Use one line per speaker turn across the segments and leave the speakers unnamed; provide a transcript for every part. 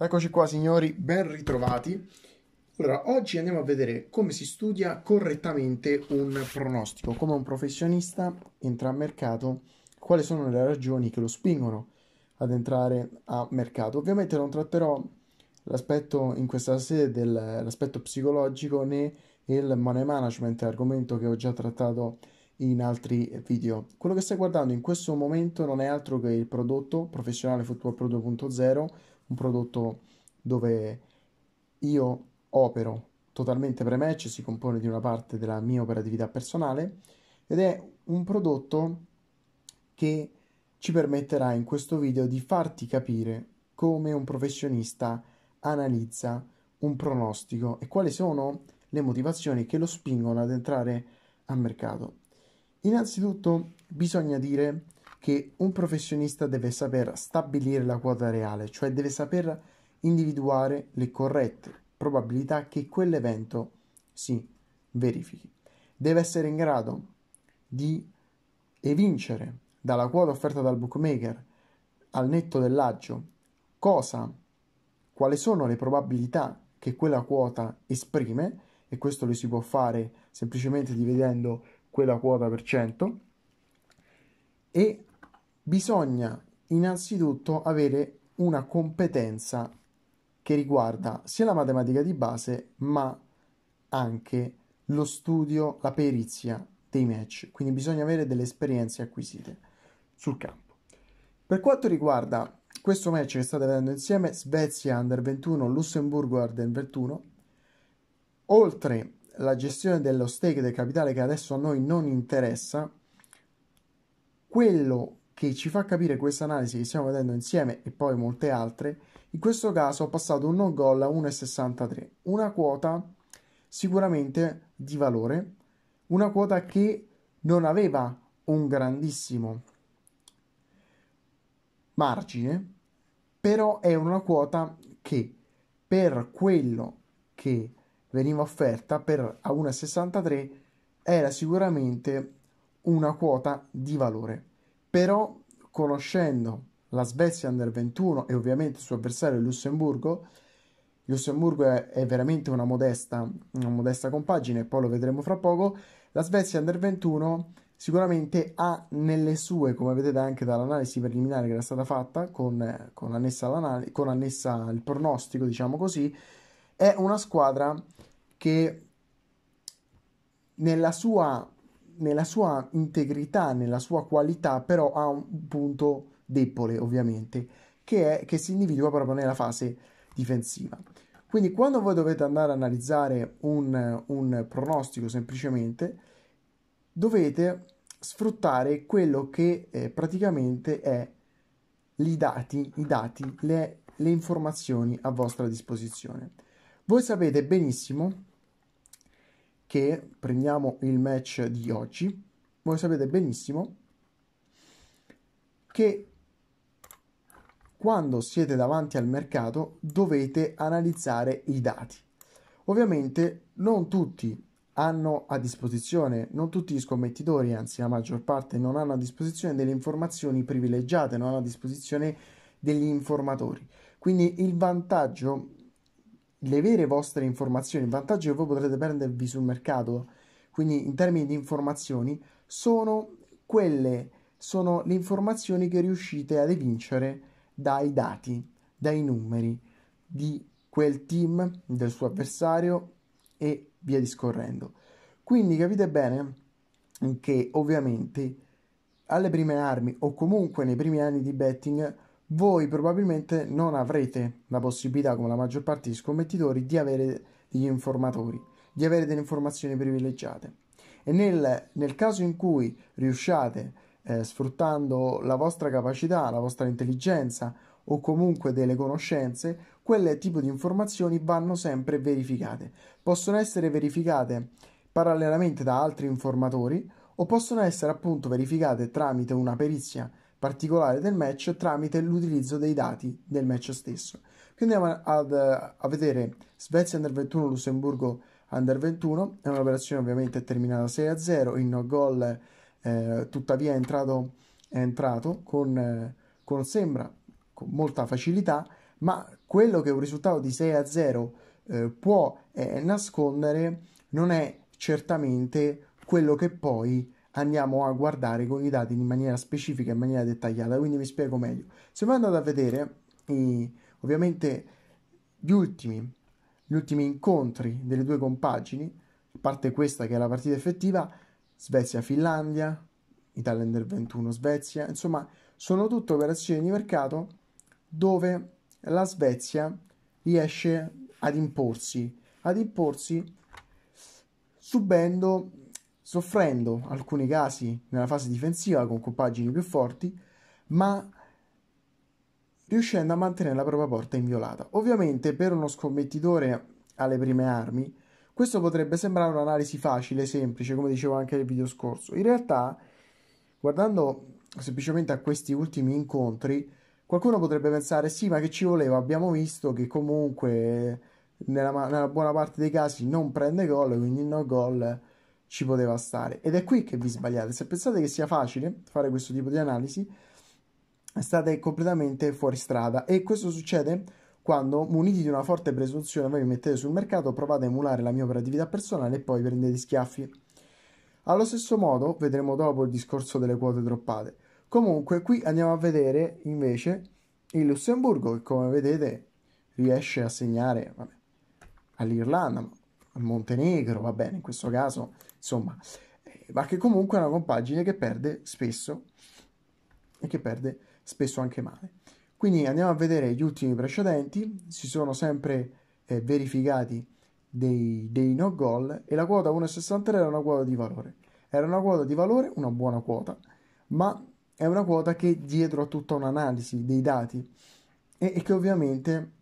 Eccoci qua signori, ben ritrovati. Allora, oggi andiamo a vedere come si studia correttamente un pronostico, come un professionista entra a mercato, quali sono le ragioni che lo spingono ad entrare a mercato. Ovviamente non tratterò l'aspetto in questa sede dell'aspetto psicologico né il money management, argomento che ho già trattato in altri video. Quello che stai guardando in questo momento non è altro che il prodotto professionale football pro 2.0 un prodotto dove io opero totalmente pre-match, si compone di una parte della mia operatività personale ed è un prodotto che ci permetterà in questo video di farti capire come un professionista analizza un pronostico e quali sono le motivazioni che lo spingono ad entrare al mercato. Innanzitutto bisogna dire che un professionista deve saper stabilire la quota reale, cioè deve saper individuare le corrette probabilità che quell'evento si verifichi. Deve essere in grado di evincere dalla quota offerta dal bookmaker al netto dell'aggio cosa, quali sono le probabilità che quella quota esprime e questo lo si può fare semplicemente dividendo quella quota per cento e bisogna innanzitutto avere una competenza che riguarda sia la matematica di base ma anche lo studio, la perizia dei match, quindi bisogna avere delle esperienze acquisite sul campo. Per quanto riguarda questo match che state vedendo insieme, Svezia under 21, Lussemburgo under 21, oltre la gestione dello stake del capitale che adesso a noi non interessa, quello che ci fa capire questa analisi che stiamo vedendo insieme e poi molte altre, in questo caso ho passato un no goal a 1,63, una quota sicuramente di valore, una quota che non aveva un grandissimo margine, però è una quota che per quello che veniva offerta per a 1,63 era sicuramente una quota di valore però conoscendo la Svezia under 21 e ovviamente il suo avversario il Lussemburgo, il Lussemburgo è, è, veramente una modesta, una modesta compagine, poi lo vedremo fra poco, la Svezia under 21 sicuramente ha nelle sue, come vedete anche dall'analisi preliminare che era stata fatta, con, con, annessa, con annessa il pronostico, diciamo così, è una squadra che nella sua nella sua integrità, nella sua qualità, però ha un punto debole, ovviamente, che, è, che si individua proprio nella fase difensiva. Quindi quando voi dovete andare ad analizzare un, un pronostico semplicemente, dovete sfruttare quello che eh, praticamente è i dati, i dati le, le informazioni a vostra disposizione. Voi sapete benissimo che prendiamo il match di oggi, voi sapete benissimo che quando siete davanti al mercato dovete analizzare i dati. Ovviamente non tutti hanno a disposizione, non tutti gli scommettitori, anzi la maggior parte, non hanno a disposizione delle informazioni privilegiate, non hanno a disposizione degli informatori. Quindi il vantaggio le vere vostre informazioni, il vantaggio che voi potrete prendervi sul mercato, quindi in termini di informazioni, sono quelle, sono le informazioni che riuscite ad evincere dai dati, dai numeri di quel team, del suo avversario e via discorrendo. Quindi capite bene che ovviamente alle prime armi o comunque nei primi anni di betting voi probabilmente non avrete la possibilità, come la maggior parte degli scommettitori, di avere degli informatori, di avere delle informazioni privilegiate. E nel, nel caso in cui riusciate, eh, sfruttando la vostra capacità, la vostra intelligenza o comunque delle conoscenze, quel tipo di informazioni vanno sempre verificate. Possono essere verificate parallelamente da altri informatori o possono essere appunto verificate tramite una perizia particolare del match tramite l'utilizzo dei dati del match stesso. Quindi andiamo ad, eh, a vedere Svezia Under 21, Lussemburgo Under 21, è un'operazione ovviamente terminata 6-0, in no goal eh, tuttavia è entrato, è entrato con, eh, con, sembra con molta facilità, ma quello che un risultato di 6-0 eh, può eh, nascondere non è certamente quello che poi andiamo a guardare con i dati in maniera specifica, in maniera dettagliata, quindi vi spiego meglio. Se voi andate a vedere, eh, ovviamente, gli ultimi, gli ultimi incontri delle due compagini, a parte questa che è la partita effettiva, Svezia-Finlandia, Italia Under 21 Svezia, insomma sono tutte operazioni di mercato dove la Svezia riesce ad imporsi, ad imporsi subendo soffrendo alcuni casi nella fase difensiva con compagini più forti, ma riuscendo a mantenere la propria porta inviolata. Ovviamente per uno scommettitore alle prime armi, questo potrebbe sembrare un'analisi facile, semplice, come dicevo anche nel video scorso. In realtà, guardando semplicemente a questi ultimi incontri, qualcuno potrebbe pensare sì, ma che ci voleva? Abbiamo visto che comunque nella, nella buona parte dei casi non prende gol, quindi no gol ci poteva stare. Ed è qui che vi sbagliate. Se pensate che sia facile fare questo tipo di analisi, state completamente fuori strada. E questo succede quando, muniti di una forte presunzione, voi vi mettete sul mercato, provate a emulare la mia operatività personale e poi prendete schiaffi. Allo stesso modo, vedremo dopo il discorso delle quote droppate. Comunque, qui andiamo a vedere invece il Lussemburgo, che come vedete riesce a segnare vabbè, all'Irlanda, Montenegro, va bene, in questo caso, insomma, eh, ma che comunque è una compagine che perde spesso e che perde spesso anche male. Quindi andiamo a vedere gli ultimi precedenti, si sono sempre eh, verificati dei, dei no gol e la quota 1,63 era una quota di valore. Era una quota di valore, una buona quota, ma è una quota che dietro a tutta un'analisi dei dati e, e che ovviamente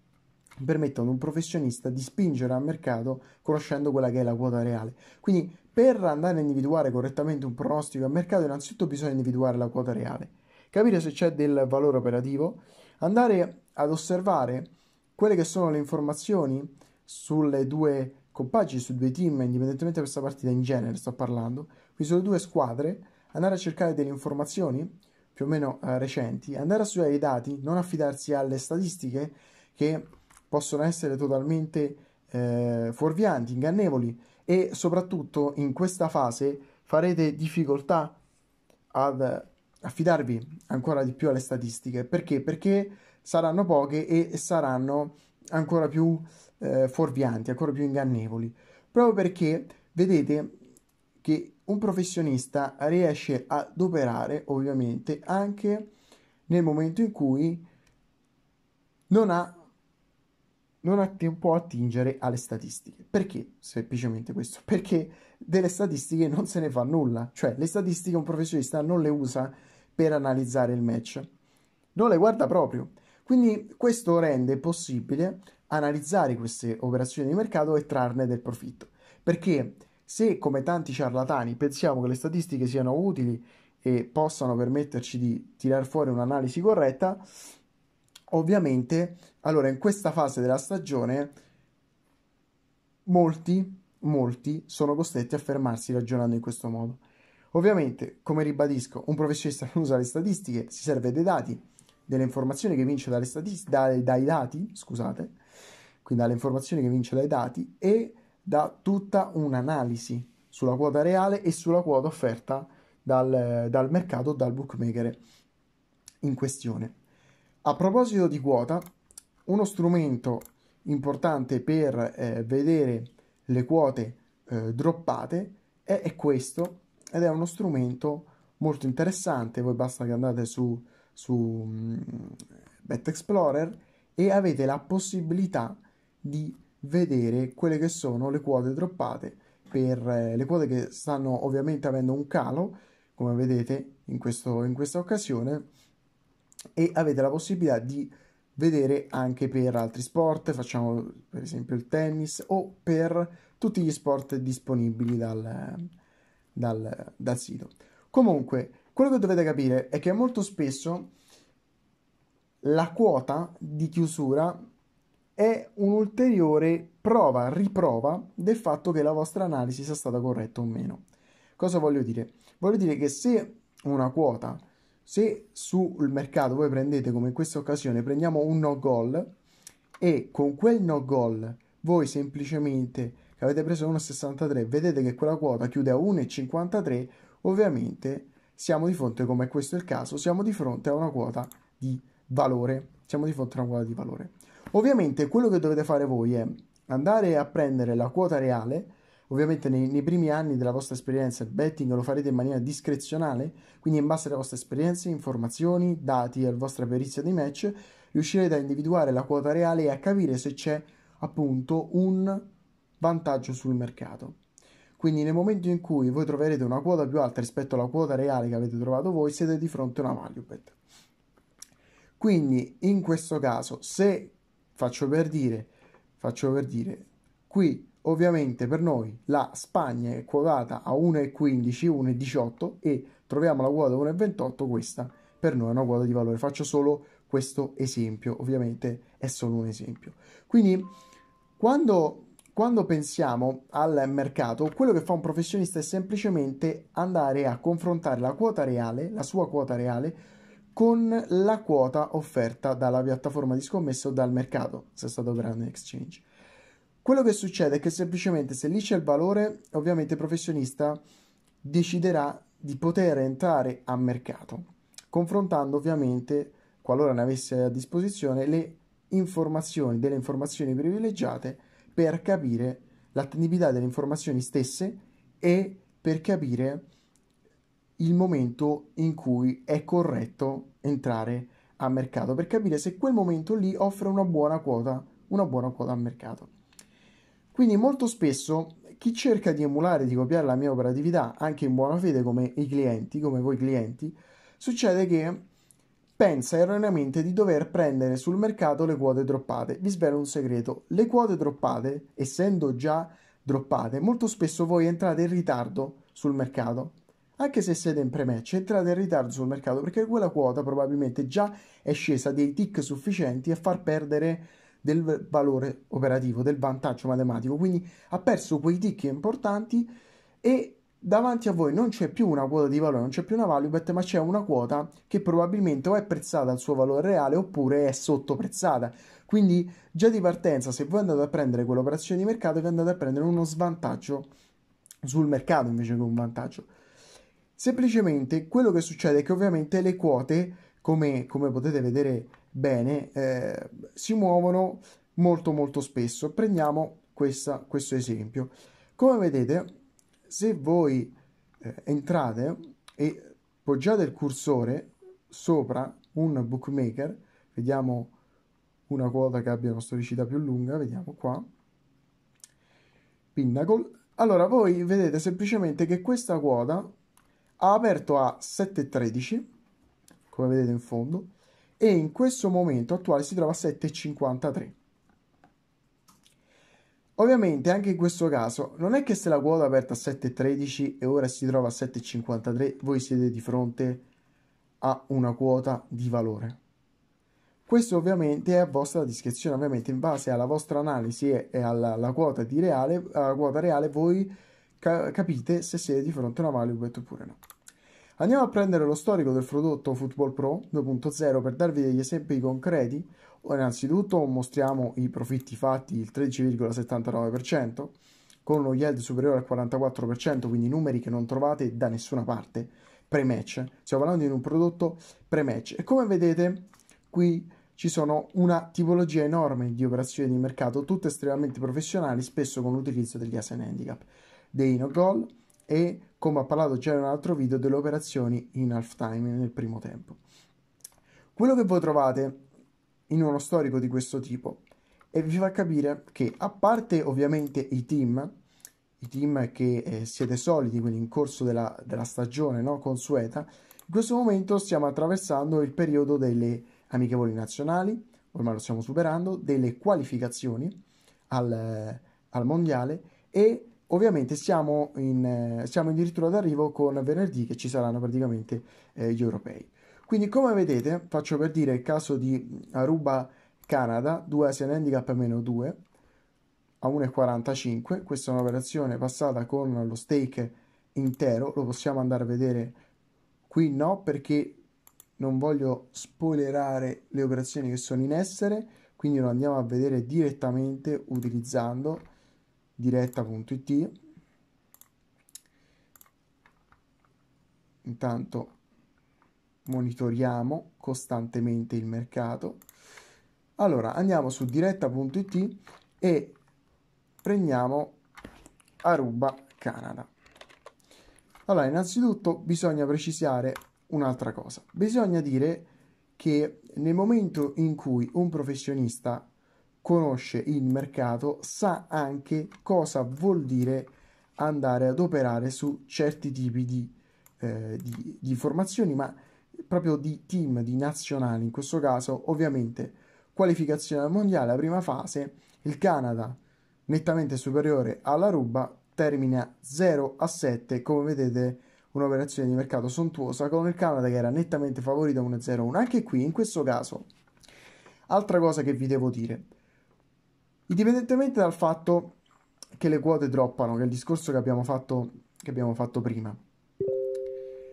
permettono ad un professionista di spingere al mercato conoscendo quella che è la quota reale. Quindi per andare a individuare correttamente un pronostico al mercato innanzitutto bisogna individuare la quota reale, capire se c'è del valore operativo, andare ad osservare quelle che sono le informazioni sulle due compagini, sui due team, indipendentemente da questa partita in genere sto parlando, quindi sulle due squadre, andare a cercare delle informazioni più o meno eh, recenti, andare a studiare i dati, non affidarsi alle statistiche che possono essere totalmente eh, fuorvianti, ingannevoli e soprattutto in questa fase farete difficoltà ad eh, affidarvi ancora di più alle statistiche. Perché? Perché saranno poche e saranno ancora più eh, fuorvianti, ancora più ingannevoli. Proprio perché vedete che un professionista riesce ad operare ovviamente anche nel momento in cui non ha non a tempo attingere alle statistiche. Perché? Semplicemente questo. Perché delle statistiche non se ne fa nulla. Cioè, le statistiche un professionista non le usa per analizzare il match. Non le guarda proprio. Quindi questo rende possibile analizzare queste operazioni di mercato e trarne del profitto. Perché se, come tanti ciarlatani, pensiamo che le statistiche siano utili e possano permetterci di tirar fuori un'analisi corretta, ovviamente, allora in questa fase della stagione molti, molti sono costretti a fermarsi ragionando in questo modo. Ovviamente, come ribadisco, un professionista non usa le statistiche, si serve dei dati, delle informazioni che vince dalle statist- dai, dai dati, scusate, quindi dalle informazioni che vince dai dati e da tutta un'analisi sulla quota reale e sulla quota offerta dal, dal mercato, dal bookmaker in questione. A proposito di quota, uno strumento importante per eh, vedere le quote eh, droppate è, è, questo ed è uno strumento molto interessante. Voi basta che andate su, su um, mm, Bet Explorer e avete la possibilità di vedere quelle che sono le quote droppate per eh, le quote che stanno ovviamente avendo un calo, come vedete in, questo, in questa occasione e avete la possibilità di vedere anche per altri sport, facciamo per esempio il tennis o per tutti gli sport disponibili dal, dal, dal sito. Comunque, quello che dovete capire è che molto spesso la quota di chiusura è un'ulteriore prova, riprova del fatto che la vostra analisi sia stata corretta o meno. Cosa voglio dire? Voglio dire che se una quota se sul mercato voi prendete, come in questa occasione, prendiamo un no goal e con quel no goal voi semplicemente che avete preso 1,63 vedete che quella quota chiude a 1,53 ovviamente siamo di fronte come questo è il caso siamo di fronte a una quota di valore siamo di fronte a una quota di valore ovviamente quello che dovete fare voi è andare a prendere la quota reale Ovviamente nei, nei, primi anni della vostra esperienza il betting lo farete in maniera discrezionale, quindi in base alle vostre esperienze, informazioni, dati e alla vostra perizia di match, riuscirete a individuare la quota reale e a capire se c'è appunto un vantaggio sul mercato. Quindi nel momento in cui voi troverete una quota più alta rispetto alla quota reale che avete trovato voi, siete di fronte a una value bet. Quindi in questo caso, se faccio per dire, faccio per dire, qui Ovviamente per noi la Spagna è quotata a 1,15, 1,18 e troviamo la quota 1,28, questa per noi è una quota di valore. Faccio solo questo esempio, ovviamente è solo un esempio. Quindi quando quando pensiamo al mercato, quello che fa un professionista è semplicemente andare a confrontare la quota reale, la sua quota reale, con la quota offerta dalla piattaforma di scommessa o dal mercato, se è stato grande exchange. Quello che succede è che semplicemente se lì c'è il valore, ovviamente il professionista deciderà di poter entrare a mercato, confrontando ovviamente, qualora ne avesse a disposizione, le informazioni, delle informazioni privilegiate per capire l'attendibilità delle informazioni stesse e per capire il momento in cui è corretto entrare a mercato, per capire se quel momento lì offre una buona quota, una buona quota a mercato. Quindi molto spesso chi cerca di emulare, di copiare la mia operatività, anche in buona fede come i clienti, come voi clienti, succede che pensa erroneamente di dover prendere sul mercato le quote droppate. Vi svelo un segreto, le quote droppate, essendo già droppate, molto spesso voi entrate in ritardo sul mercato. Anche se siete in pre-match, entrate in ritardo sul mercato perché quella quota probabilmente già è scesa dei tick sufficienti a far perdere del valore operativo, del vantaggio matematico. Quindi ha perso quei tick importanti e davanti a voi non c'è più una quota di valore, non c'è più una value bet, ma c'è una quota che probabilmente o è prezzata al suo valore reale oppure è sottoprezzata. Quindi già di partenza, se voi andate a prendere quell'operazione di mercato, vi andate a prendere uno svantaggio sul mercato invece che un vantaggio. Semplicemente quello che succede è che ovviamente le quote come, come potete vedere bene, eh, si muovono molto molto spesso. Prendiamo questa, questo esempio. Come vedete, se voi eh, entrate e poggiate il cursore sopra un bookmaker, vediamo una quota che abbia una storicità più lunga, vediamo qua, Pinnacle, allora voi vedete semplicemente che questa quota ha aperto a 7,13 come vedete in fondo, e in questo momento attuale si trova a 7,53. Ovviamente anche in questo caso non è che se la quota è aperta a 7,13 e ora si trova a 7,53 voi siete di fronte a una quota di valore. Questo ovviamente è a vostra discrezione, ovviamente in base alla vostra analisi e alla, quota, di reale, alla quota reale voi capite se siete di fronte a una value oppure no. Andiamo a prendere lo storico del prodotto Football Pro 2.0 per darvi degli esempi concreti. Innanzitutto mostriamo i profitti fatti il 13,79% con uno yield superiore al 44%, quindi numeri che non trovate da nessuna parte pre-match. Stiamo parlando di un prodotto pre-match e come vedete qui ci sono una tipologia enorme di operazioni di mercato, tutte estremamente professionali, spesso con l'utilizzo degli asen handicap, dei no goal e come ha parlato già in un altro video delle operazioni in half time nel primo tempo. Quello che voi trovate in uno storico di questo tipo e vi fa capire che a parte ovviamente i team, i team che eh, siete soliti, quelli in corso della, della stagione no? consueta, in questo momento stiamo attraversando il periodo delle amichevoli nazionali, ormai lo stiamo superando, delle qualificazioni al, eh, al mondiale e ovviamente siamo in, eh, siamo addirittura d'arrivo con venerdì che ci saranno praticamente eh, gli europei. Quindi come vedete, faccio per dire il caso di Aruba Canada, 2 Asian Handicap meno 2 a 1,45, questa è un'operazione passata con lo stake intero, lo possiamo andare a vedere qui no perché non voglio spoilerare le operazioni che sono in essere, quindi lo andiamo a vedere direttamente utilizzando diretta.it intanto monitoriamo costantemente il mercato allora andiamo su diretta.it e prendiamo Aruba Canada allora innanzitutto bisogna precisare un'altra cosa bisogna dire che nel momento in cui un professionista conosce il mercato sa anche cosa vuol dire andare ad operare su certi tipi di, eh, di, di formazioni, ma proprio di team, di nazionali, in questo caso ovviamente qualificazione al mondiale, la prima fase, il Canada nettamente superiore alla Ruba, termina 0 a 7, come vedete un'operazione di mercato sontuosa con il Canada che era nettamente favorito 1-0-1. Anche qui, in questo caso, altra cosa che vi devo dire, indipendentemente dal fatto che le quote droppano, che è il discorso che abbiamo fatto, che abbiamo fatto prima,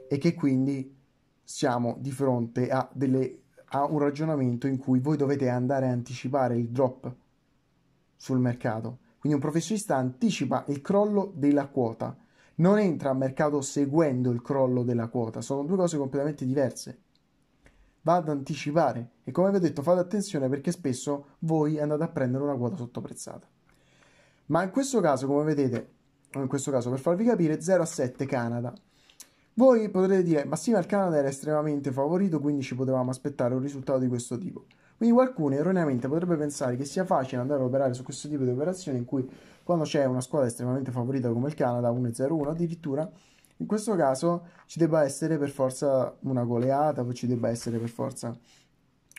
e che quindi siamo di fronte a, delle, a un ragionamento in cui voi dovete andare a anticipare il drop sul mercato. Quindi un professionista anticipa il crollo della quota, non entra a mercato seguendo il crollo della quota, sono due cose completamente diverse va ad anticipare e come vi ho detto fate attenzione perché spesso voi andate a prendere una quota sottoprezzata. Ma in questo caso, come vedete, in questo caso per farvi capire 0 a 7 Canada. Voi potrete dire, ma sì, ma il Canada era estremamente favorito, quindi ci potevamo aspettare un risultato di questo tipo. Quindi qualcuno erroneamente potrebbe pensare che sia facile andare a operare su questo tipo di operazioni in cui quando c'è una squadra estremamente favorita come il Canada, 1-0-1 addirittura, in questo caso ci debba essere per forza una goleata, ci debba essere per forza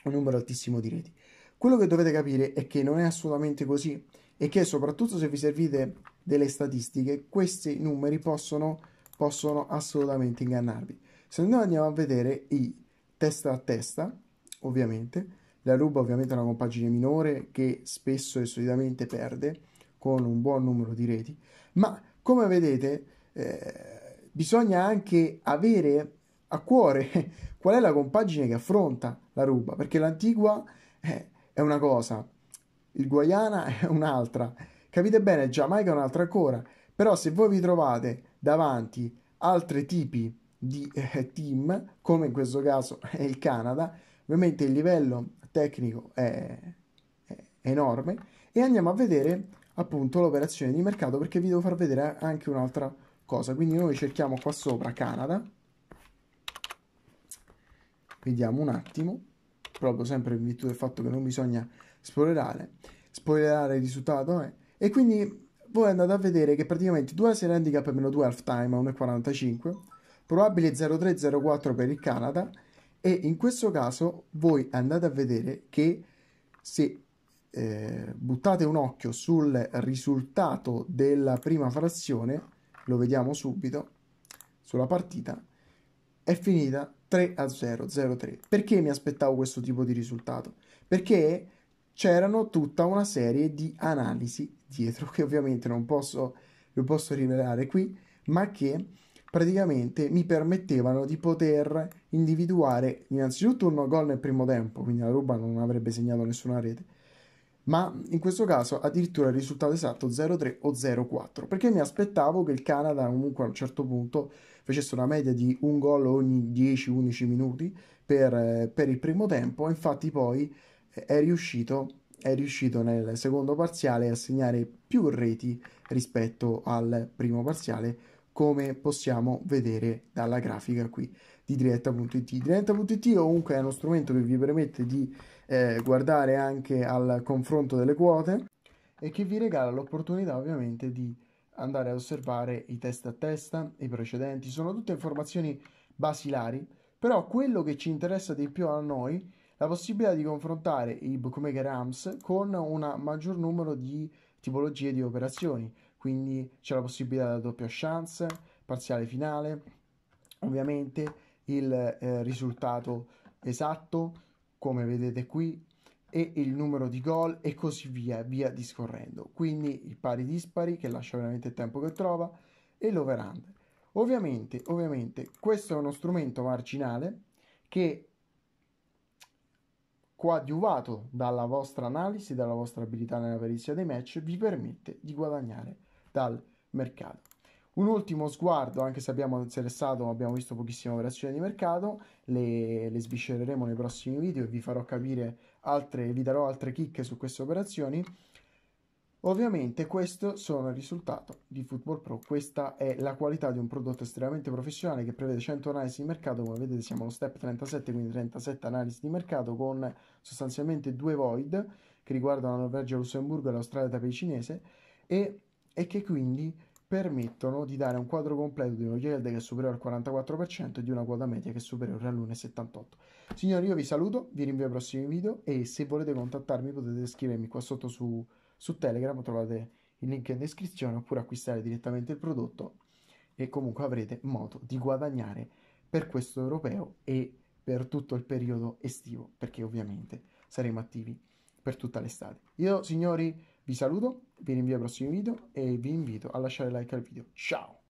un numero altissimo di reti. Quello che dovete capire è che non è assolutamente così e che soprattutto se vi servite delle statistiche, questi numeri possono, possono assolutamente ingannarvi. Se noi andiamo a vedere i testa a testa, ovviamente, la ruba ovviamente è una compagine minore che spesso e solitamente perde con un buon numero di reti, ma come vedete eh, bisogna anche avere a cuore qual è la compagine che affronta la ruba, perché l'antigua eh, è una cosa, il Guayana è un'altra. Capite bene, Giamaica è un'altra ancora, però se voi vi trovate davanti altri tipi di eh, team, come in questo caso è il Canada, ovviamente il livello tecnico è, è enorme e andiamo a vedere appunto l'operazione di mercato perché vi devo far vedere anche un'altra cosa cosa. Quindi noi cerchiamo qua sopra Canada. Vediamo un attimo, proprio sempre in virtù del fatto che non bisogna spoilerare, spoilerare il risultato. Eh. E quindi voi andate a vedere che praticamente 2 serie handicap meno 2 half time a 1,45, probabile 0.3-0.4 per il Canada e in questo caso voi andate a vedere che se eh, buttate un occhio sul risultato della prima frazione lo vediamo subito sulla partita, è finita 3 a 0, 0-3. Perché mi aspettavo questo tipo di risultato? Perché c'erano tutta una serie di analisi dietro che ovviamente non posso, non posso rivelare qui, ma che praticamente mi permettevano di poter individuare innanzitutto un gol nel primo tempo, quindi la Ruba non avrebbe segnato nessuna rete, ma in questo caso addirittura il risultato esatto 0-3 o 0-4, perché mi aspettavo che il Canada comunque a un certo punto facesse una media di un gol ogni 10-11 minuti per, per, il primo tempo, infatti poi eh, è riuscito, è riuscito nel secondo parziale a segnare più reti rispetto al primo parziale, come possiamo vedere dalla grafica qui di diretta.it. Diretta.it è comunque è uno strumento che vi permette di eh, guardare anche al confronto delle quote e che vi regala l'opportunità ovviamente di andare ad osservare i test a testa, i precedenti, sono tutte informazioni basilari, però quello che ci interessa di più a noi la possibilità di confrontare i bookmaker AMS con un maggior numero di tipologie di operazioni, quindi c'è la possibilità della doppia chance, parziale finale, ovviamente il eh, risultato esatto, come vedete qui, e il numero di gol e così via, via discorrendo. Quindi i pari dispari che lascia veramente il tempo che trova e l'over under. Ovviamente, ovviamente, questo è uno strumento marginale che coadiuvato dalla vostra analisi, dalla vostra abilità nella perizia dei match, vi permette di guadagnare dal mercato. Un ultimo sguardo, anche se abbiamo interessato, abbiamo visto pochissime operazioni di mercato, le, le sviscereremo nei prossimi video e vi farò capire altre, vi darò altre chicche su queste operazioni. Ovviamente questo sono il risultato di Football Pro, questa è la qualità di un prodotto estremamente professionale che prevede 100 analisi di mercato, come vedete siamo allo step 37, quindi 37 analisi di mercato con sostanzialmente due void che riguardano la Norvegia, Lussemburgo e l'Australia tapei cinese e, e che quindi permettono di dare un quadro completo di uno yield che è superiore al 44% e di una quota media che è superiore all'1,78. Signori, io vi saluto, vi rinvio ai prossimi video e se volete contattarmi potete scrivermi qua sotto su, su Telegram, trovate il link in descrizione oppure acquistare direttamente il prodotto e comunque avrete modo di guadagnare per questo europeo e per tutto il periodo estivo, perché ovviamente saremo attivi per tutta l'estate. Io, signori, vi saluto, vi rinvio ai prossimi video e vi invito a lasciare like al video. Ciao!